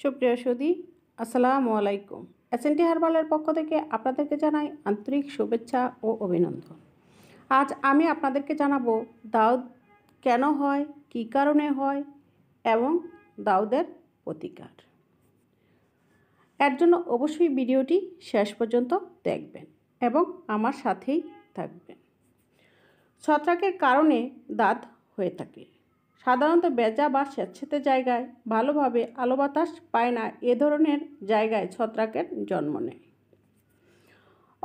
সুপ্রিয় সুদি আসসালামু আলাইকুম টি হারবালের পক্ষ থেকে আপনাদেরকে জানাই আন্তরিক শুভেচ্ছা ও অভিনন্দন আজ আমি আপনাদেরকে জানাবো দাউদ কেন হয় কি কারণে হয় এবং দাউদের প্রতিকার এর জন্য অবশ্যই ভিডিওটি শেষ পর্যন্ত দেখবেন এবং আমার সাথেই থাকবেন ছত্রাকের কারণে দাঁত হয়ে থাকে সাধারণত বেজা বা স্বেচ্ছেতে জায়গায় ভালোভাবে আলো বাতাস পায় না এ ধরনের জায়গায় ছত্রাকের জন্ম নেয়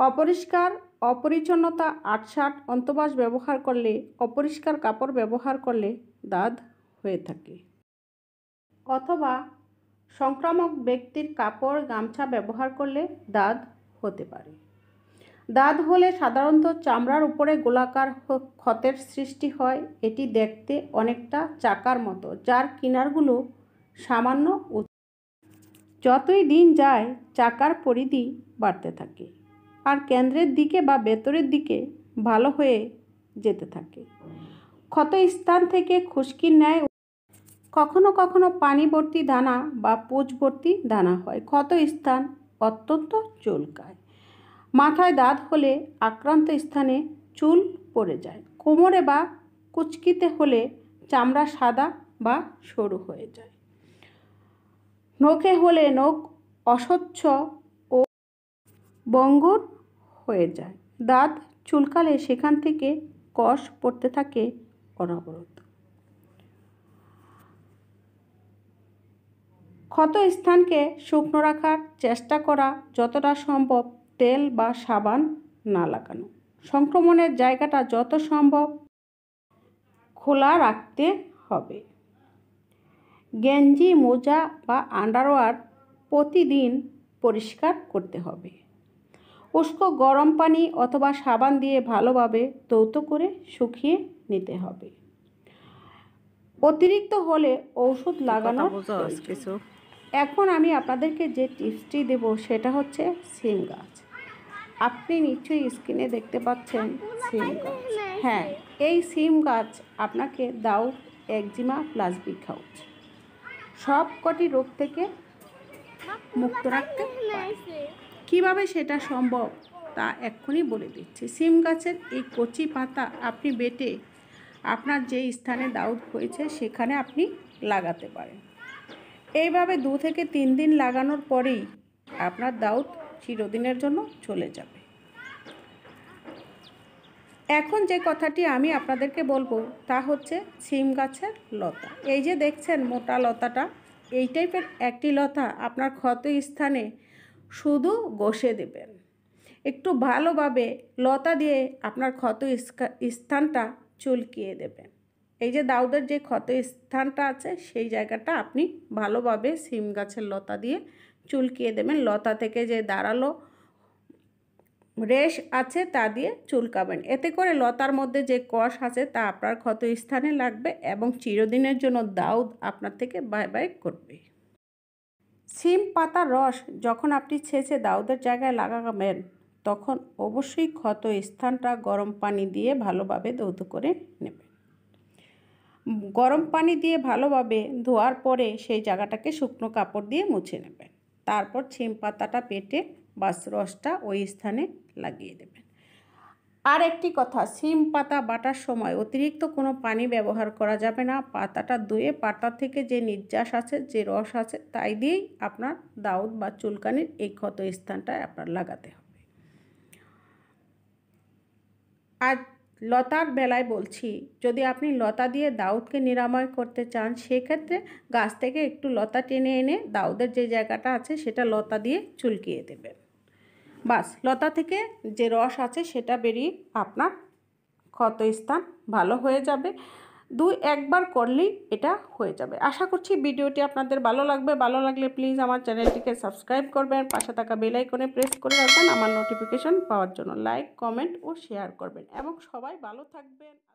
অপরিষ্কার অপরিচ্ছন্নতা আটসাট অন্তবাস ব্যবহার করলে অপরিষ্কার কাপড় ব্যবহার করলে দাঁত হয়ে থাকে অথবা সংক্রামক ব্যক্তির কাপড় গামছা ব্যবহার করলে দাঁত হতে পারে দাঁত হলে সাধারণত চামড়ার উপরে গোলাকার ক্ষতের সৃষ্টি হয় এটি দেখতে অনেকটা চাকার মতো যার কিনারগুলো সামান্য যতই দিন যায় চাকার পরিধি বাড়তে থাকে আর কেন্দ্রের দিকে বা ভেতরের দিকে ভালো হয়ে যেতে থাকে ক্ষত স্থান থেকে খুশকির ন্যায় কখনো কখনো পানিবর্তী দানা বা পুঁজবর্তী দানা হয় ক্ষত স্থান অত্যন্ত চুলকায় মাথায় দাঁত হলে আক্রান্ত স্থানে চুল পড়ে যায় কোমরে বা কুচকিতে হলে চামড়া সাদা বা সরু হয়ে যায় নখে হলে নখ অস্বচ্ছ ও বঙ্গুর হয়ে যায় দাঁত চুলকালে সেখান থেকে কষ পড়তে থাকে অনবরত ক্ষত স্থানকে শুকনো রাখার চেষ্টা করা যতটা সম্ভব তেল বা সাবান না লাগানো সংক্রমণের জায়গাটা যত সম্ভব খোলা রাখতে হবে গেঞ্জি মোজা বা আন্ডারওয়ার প্রতিদিন পরিষ্কার করতে হবে উষ্ক গরম পানি অথবা সাবান দিয়ে ভালোভাবে দৌত করে শুকিয়ে নিতে হবে অতিরিক্ত হলে ঔষধ লাগানো এখন আমি আপনাদেরকে যে টিপসটি দেব সেটা হচ্ছে সিম গাছ আপনি নিশ্চয়ই স্ক্রিনে দেখতে পাচ্ছেন সিম গাছ হ্যাঁ এই সিম গাছ আপনাকে দাও একজিমা প্লাস বিগ সব কটি রোগ থেকে মুক্ত রাখতে কীভাবে সেটা সম্ভব তা এক্ষুনি বলে দিচ্ছি সিম গাছের এই কচি পাতা আপনি বেটে আপনার যে স্থানে দাউদ হয়েছে সেখানে আপনি লাগাতে পারেন এইভাবে দু থেকে তিন দিন লাগানোর পরেই আপনার দাউদ চিরদিনের জন্য চলে যাবে এখন যে কথাটি আমি আপনাদেরকে বলবো তা হচ্ছে সিম গাছের লতা এই যে দেখছেন মোটা লতাটা এই টাইপের একটি লতা আপনার ক্ষত স্থানে শুধু গষে দেবেন একটু ভালোভাবে লতা দিয়ে আপনার ক্ষত স্থানটা চুলকিয়ে দেবেন এই যে দাউদের যে ক্ষত স্থানটা আছে সেই জায়গাটা আপনি ভালোভাবে সিম গাছের লতা দিয়ে চুলকিয়ে দেবেন লতা থেকে যে দাঁড়ালো রেশ আছে তা দিয়ে চুলকাবেন এতে করে লতার মধ্যে যে কষ আছে তা আপনার ক্ষত স্থানে লাগবে এবং চিরদিনের জন্য দাউদ আপনার থেকে বাই বাই করবে সিম পাতার রস যখন আপনি ছেঁচে দাউদের জায়গায় লাগাবেন তখন অবশ্যই ক্ষত স্থানটা গরম পানি দিয়ে ভালোভাবে দৌধ করে নেবেন গরম পানি দিয়ে ভালোভাবে ধোয়ার পরে সেই জায়গাটাকে শুকনো কাপড় দিয়ে মুছে নেবেন তারপর ছিম পাতাটা পেটে বাস রসটা ওই স্থানে লাগিয়ে দেবেন আর একটি কথা সিম পাতা বাটার সময় অতিরিক্ত কোনো পানি ব্যবহার করা যাবে না পাতাটা ধুয়ে পাতা থেকে যে নির্যাস আছে যে রস আছে তাই দিয়েই আপনার দাউদ বা চুলকানির এই ক্ষত স্থানটায় আপনার লাগাতে হবে আর লতার বেলায় বলছি যদি আপনি লতা দিয়ে দাউদকে নিরাময় করতে চান সেক্ষেত্রে গাছ থেকে একটু লতা টেনে এনে দাউদের যে জায়গাটা আছে সেটা লতা দিয়ে চুলকিয়ে দেবেন বাস লতা থেকে যে রস আছে সেটা বেরিয়ে আপনার ক্ষতস্থান ভালো হয়ে যাবে দুই একবার করলেই এটা হয়ে যাবে আশা করছি ভিডিওটি আপনাদের ভালো লাগবে ভালো লাগলে প্লিজ আমার চ্যানেলটিকে সাবস্ক্রাইব করবেন পাশে থাকা বেলাইকনে প্রেস করে রাখবেন আমার নোটিফিকেশন পাওয়ার জন্য লাইক কমেন্ট ও শেয়ার করবেন এবং সবাই ভালো থাকবেন